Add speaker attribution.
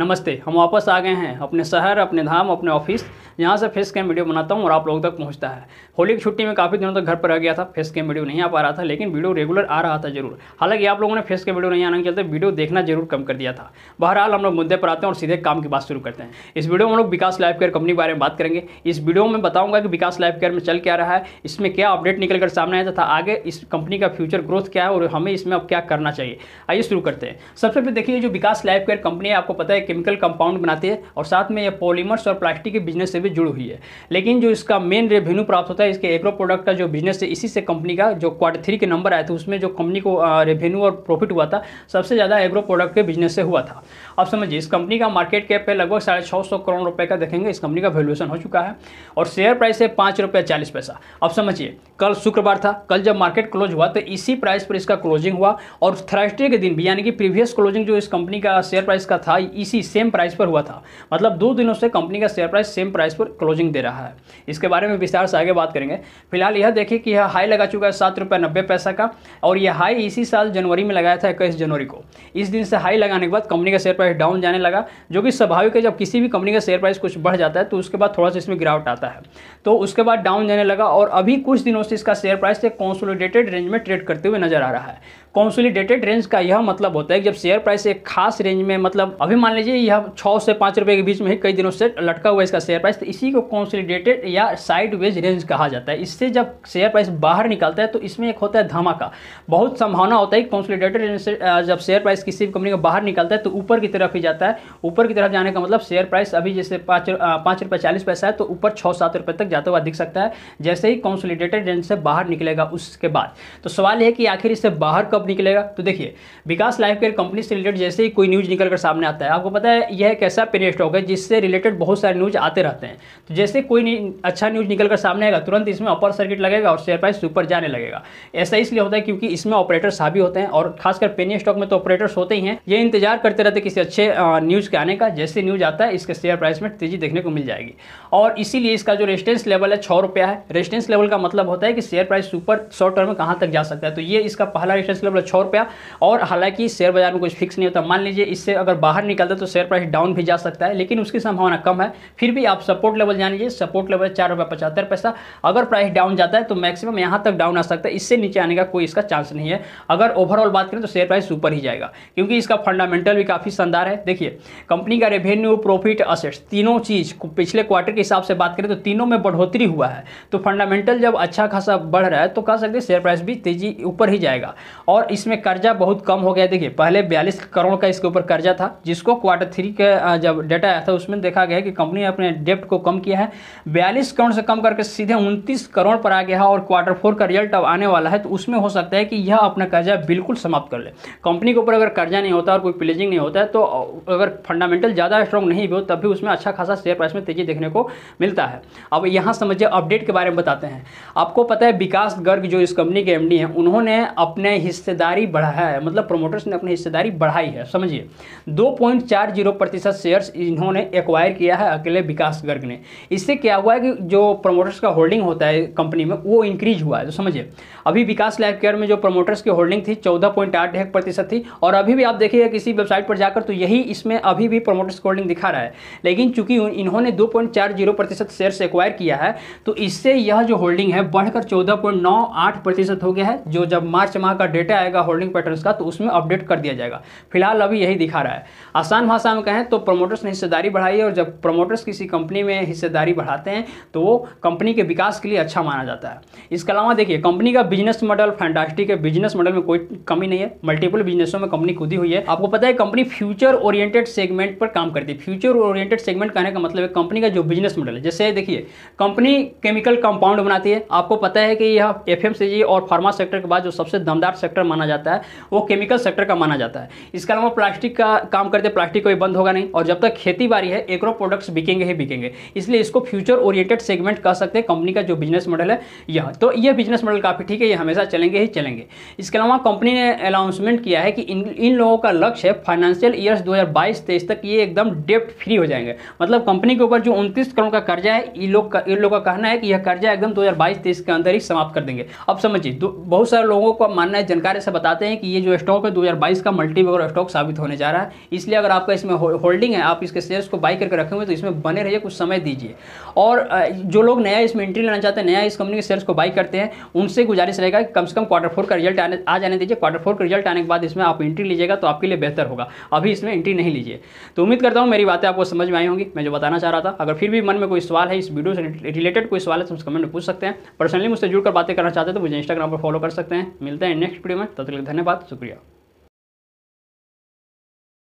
Speaker 1: नमस्ते हम वापस आ गए हैं अपने शहर अपने धाम अपने ऑफिस यहाँ से फेस कैम वीडियो बनाता हूँ और आप लोगों तक पहुँचता है होली की छुट्टी में काफ़ी दिनों तक घर पर रह गया था फेस कैम वीडियो नहीं आ पा रहा था लेकिन वीडियो रेगुलर आ रहा था जरूर हालांकि आप लोगों ने फेस कैम वीडियो नहीं आने के चलते वीडियो देखना जरूर कम कर दिया था बहरहाल हम लोग मुद्दे पर आते हैं और सीधे काम की बात शुरू करते हैं इस वीडियो में हम लोग विकास लाइफ केयर कंपनी के बारे में बात करेंगे इस वीडियो में बताऊँगा कि विकास लाइफ केयर में चल क्या रहा है इसमें क्या अपडेट निकल कर सामने आया था आगे इस कंपनी का फ्यूचर ग्रोथ क्या है और हमें इसमें अब क्या करना चाहिए आइए शुरू करते हैं सबसे पहले देखिए जो विकास लाइफ केयर कंपनी है आपको पता है केमिकल कंपाउंड बनाती है और साथ में ये पॉलीमर्स और प्लास्टिक के बिजनेस से भी भी जुड़ी हुई है लेकिन जो इसका मेन रेवेन्यू प्राप्त होता है इसके एग्रो प्रोडक्ट का जो बिजनेस है इसी से कंपनी का जो क्वार्टर थ्री के नंबर आए थे उसमें जो कंपनी को रेवेन्यू और प्रॉफिट हुआ था सबसे ज़्यादा एग्रो प्रोडक्ट के बिजनेस से हुआ था अब समझिए इस कंपनी का मार्केट कैप है लगभग साढ़े छः सौ करोड़ रुपये का देखेंगे इस कंपनी का वैल्यूएशन हो चुका है और शेयर प्राइस है पाँच रुपये चालीस पैसा अब समझिए कल शुक्रवार था कल जब मार्केट क्लोज हुआ तो इसी प्राइस पर इसका क्लोजिंग हुआ और थर्सडे के दिन भी यानी कि प्रीवियस क्लोजिंग जो इस कंपनी का शेयर प्राइस का था इसी सेम प्राइस पर हुआ था मतलब दो दिनों से कंपनी का शेयर प्राइस सेम प्राइस पर क्लोजिंग दे रहा है इसके बारे में विस्तार से आगे बात करेंगे फिलहाल यह देखिए कि यह हाई लगा चुका है सात रुपये नब्बे पैसा का और यह हाई इसी साल जनवरी में लगाया था इक्कीस जनवरी को इस दिन से हाई लगाने के बाद कंपनी का शेयर प्राइस डाउन जाने लगा जो कि स्वाभाविक है जब किसी भी कंपनी का शेयर प्राइस कुछ बढ़ जाता है तो उसके बाद थोड़ा सा इसमें गिरावट आता है तो उसके बाद डाउन जाने लगा और अभी कुछ दिनों से इसका शेयर प्राइस एक कॉन्सोलिडेटेड रेंज में ट्रेड करते हुए नजर आ रहा है कॉन्सोलिडेटेड रेंज का यह मतलब होता है कि जब शेयर प्राइस एक खास रेंज में मतलब अभी मान लीजिए यह छः से पाँच रुपये के बीच में ही कई दिनों से लटका हुआ है इसका शेयर प्राइस तो इसी को कॉन्सोलिडेटेड या साइड रेंज कहा जाता है इससे जब शेयर प्राइस बाहर निकलता है तो इसमें एक होता है धमाका बहुत संभावना होता है कि कॉन्सोलिडेटेड रेंज से जब शेयर प्राइस किसी भी कंपनी का बाहर निकलता है तो ऊपर की तरफ ही जाता है ऊपर की तरफ जाने का मतलब शेयर प्राइस अभी जैसे पाँच पाँच रुपये चालीस पैसा है तो ऊपर छः सात रुपये तक जाता हुआ दिख सकता है जैसे ही कॉन्सोलिडेटेड रेंज से बाहर निकलेगा उसके बाद तो सवाल यह कि आखिर इससे बाहर कब निकलेगा तो देखिए विकास लाइफ केयर कंपनी से रिलेटेड जैसे ही कोई न्यूज़ निकल कर सामने आता है आपको पता है यह एक ऐसा पीरियड स्टॉक है जिससे रिलेटेड बहुत सारे न्यूज़ आते रहते हैं तो जैसे कोई अच्छा न्यूज़ निकल कर सामने आएगा तुरंत इसमें अपर सर्किट लगेगा और शेयर प्राइस ऊपर जाने लगेगा ऐसा इसलिए होता है क्योंकि इसमें ऑपरेटर हावी होते हैं और खासकर पेनी स्टॉक में तो ऑपरेटर्स होते ही हैं ये इंतजार करते रहते किसी अच्छे न्यूज़ के आने का जैसे न्यूज़ आता है इसके शेयर प्राइस में तेजी देखने को मिल जाएगी और इसीलिए इसका जो रेजिस्टेंस लेवल है छः रुपया है रेजिस्टेंस लेवल का मतलब होता है कि share price super short term में कहां तक जा सकता है तो ये इसका पहला रेजिस्टेंस लेवल दशमलव छः रुपया और हालांकि शेयर बाजार में कुछ फिक्स नहीं होता मान लीजिए इससे अगर बाहर निकलता है तो शेयर प्राइस डाउन भी जा सकता है लेकिन उसकी संभावना कम है फिर भी आप सपोर्ट लेवल जान लीजिए सपोर्ट लेवल चार रुपये पचहत्तर पैसा अगर प्राइस डाउन जाता है तो मैक्सिमम यहाँ तक डाउन आ सकता है इससे नीचे आने का कोई इसका चांस नहीं है अगर ओवरऑल बात करें तो शेयर प्राइस ऊपर ही जाएगा क्योंकि इसका फंडामेंटल भी काफ़ी शानदार है देखिए कंपनी का रेवेन्यू प्रॉफिट असेट्स तीनों चीज़ पिछले क्वार्टर के हिसाब से बात करें तो तीनों में बढ़ोतरी हुआ है तो फंडामेंटल जब अच्छा खासा बढ़ रहा है तो कह सकते हैं शेयर प्राइस भी तेजी ऊपर ही जाएगा और और इसमें कर्जा बहुत कम हो गया देखिए पहले बयालीस करोड़ का इसके ऊपर कर्जा था जिसको क्वार्टर थ्री का जब डेटा आया था उसमें देखा गया कि कंपनी ने अपने डेप्ट को कम किया है बयालीस करोड़ से कम करके सीधे उनतीस करोड़ पर आ गया है और क्वार्टर फोर का रिजल्ट अब आने वाला है तो उसमें हो सकता है कि यह अपना कर्जा बिल्कुल समाप्त कर ले कंपनी के ऊपर अगर कर्जा नहीं होता और कोई प्लेजिंग नहीं होता है तो अगर फंडामेंटल ज़्यादा स्ट्रॉन्ग नहीं भी हो तब भी उसमें अच्छा खासा शेयर प्राइस में तेजी देखने को मिलता है अब यहाँ समझिए अपडेट के बारे में बताते हैं आपको पता है विकास गर्ग जो इस कंपनी के एम हैं उन्होंने अपने हिस्से हिस्सेदारी बढ़ाया है मतलब प्रोमोटर्स ने अपनी हिस्सेदारी बढ़ाई है समझिए दो पॉइंट चार जीरो प्रतिशत शेयर्स इन्होंने एक्वायर किया है अकेले विकास गर्ग ने इससे क्या हुआ है कि जो प्रोमोटर्स का होल्डिंग होता है कंपनी में वो इंक्रीज हुआ है समझिए अभी विकास लाइफ केयर में जो प्रोमोटर्स की होल्डिंग थी चौदह पॉइंट आठ एक प्रतिशत थी और अभी भी आप देखिए किसी वेबसाइट पर जाकर तो यही इसमें अभी भी प्रोमोटर्स होल्डिंग दिखा रहा है लेकिन चूंकि इन्होंने दो पॉइंट चार जीरो प्रतिशत शेयर्स एक्वायर किया है तो इससे यह जो होल्डिंग है बढ़कर चौदह पॉइंट नौ आठ प्रतिशत हो गया है जो जब मार्च माह का डेटा आएगा होल्डिंग पैटर्न्स का तो उसमें अपडेट कर दिया जाएगा फिलहाल अभी यही दिखा रहा है आसान भाषा में कहें तो प्रमोटर्स ने हिस्सेदारी बढ़ाई है और जब प्रमोटर्स किसी कंपनी में हिस्सेदारी बढ़ाते हैं तो वो कंपनी के विकास के लिए अच्छा माना जाता है इसके अलावा देखिए कंपनी का बिजनेस मॉडल फैंटास्टिक है बिजनेस मॉडल में कोई कमी नहीं है मल्टीपल बिजनेसों में कंपनी खुदी हुई है आपको पता है कंपनी फ्यूचर ओरिएंटेड सेगमेंट पर काम करती है फ्यूचर ओरिएंटेड सेगमेंट कहने का मतलब है कंपनी का जो बिजनेस मॉडल है जैसे देखिए कंपनी केमिकल कंपाउंड बनाती है आपको पता है कि यह एफ और फार्मा सेक्टर के बाद जो सबसे दमदार सेक्टर माना जाता है वो केमिकल सेक्टर का माना जाता है इसके अलावा प्लास्टिक का काम करते प्लास्टिक कोई बंद होगा नहीं और जब तक खेती बाड़ी है एग्रो प्रोडक्ट्स बिकेंगे ही बिकेंगे इसलिए इसको फ्यूचर ओरिएंटेड सेगमेंट कह सकते हैं कंपनी का जो बिजनेस मॉडल है यह तो यह बिजनेस मॉडल काफ़ी ठीक है ये हमेशा चलेंगे ही चलेंगे इसके अलावा कंपनी ने अनाउंसमेंट किया है कि इन इन लोगों का लक्ष्य है फाइनेंशियल ईयर्स दो हजार तक ये एकदम डेप्ट फ्री हो जाएंगे मतलब कंपनी के ऊपर जो उनतीस करोड़ का कर्जा है इन लोग का इन लोगों का कहना है कि यह कर्जा एकदम 2022-23 के अंदर ही समाप्त कर देंगे अब समझिए बहुत सारे लोगों को मानना है जानकारी इशारे से बताते हैं कि ये जो स्टॉक है 2022 का मल्टी वगैरह स्टॉक साबित होने जा रहा है इसलिए अगर आपका इसमें होल्डिंग है आप इसके शेयर्स को बाई करके रखेंगे तो इसमें बने रहिए कुछ समय दीजिए और जो लोग नया इसमें एंट्री लेना चाहते हैं नया इस कंपनी के शेयर्स को बाई करते हैं उनसे गुजारिश रहेगा कि कम से कम क्वार्टर फोर का रिजल्ट आ जाने दीजिए क्वार्टर फोर का रिजल्ट आने के बाद इसमें आप एंट्री लीजिएगा तो आपके लिए बेहतर होगा अभी इसमें एंट्री नहीं लीजिए तो उम्मीद करता हूँ मेरी बातें आपको समझ में आई होंगी मैं जो बताना चाह रहा था अगर फिर भी मन में कोई सवाल है इस वीडियो से रिलेटेड कोई सवाल है तो उस कमेंट में पूछ सकते हैं पर्सनली मुझसे जुड़कर बातें करना चाहते हैं तो मुझे इंस्टाग्राम पर फॉलो कर सकते हैं मिलते हैं नेक्स्ट वीडियो में तब तक धन्यवाद शुक्रिया